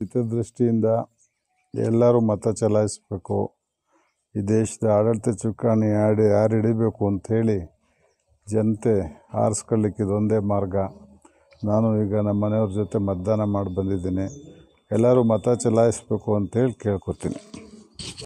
ಹಿತದೃಷ್ಟಿಯಿಂದ ಎಲ್ಲರೂ ಮತ ಚಲಾಯಿಸಬೇಕು ಈ ದೇಶದ ಆಡಳಿತ ಚುಕ್ಕಾಣಿ ಆಡಿ ಯಾರು ಹಿಡಿಬೇಕು ಅಂಥೇಳಿ ಜನತೆ ಆರಿಸ್ಕೊಳ್ಳಿಕ್ಕೆ ಇದೊಂದೇ ಮಾರ್ಗ ನಾನು ಈಗ ನಮ್ಮ ಮನೆಯವ್ರ ಜೊತೆ ಮತದಾನ ಮಾಡಿ ಬಂದಿದ್ದೀನಿ ಎಲ್ಲರೂ ಮತ ಚಲಾಯಿಸಬೇಕು ಅಂತೇಳಿ ಕೇಳ್ಕೊತೀನಿ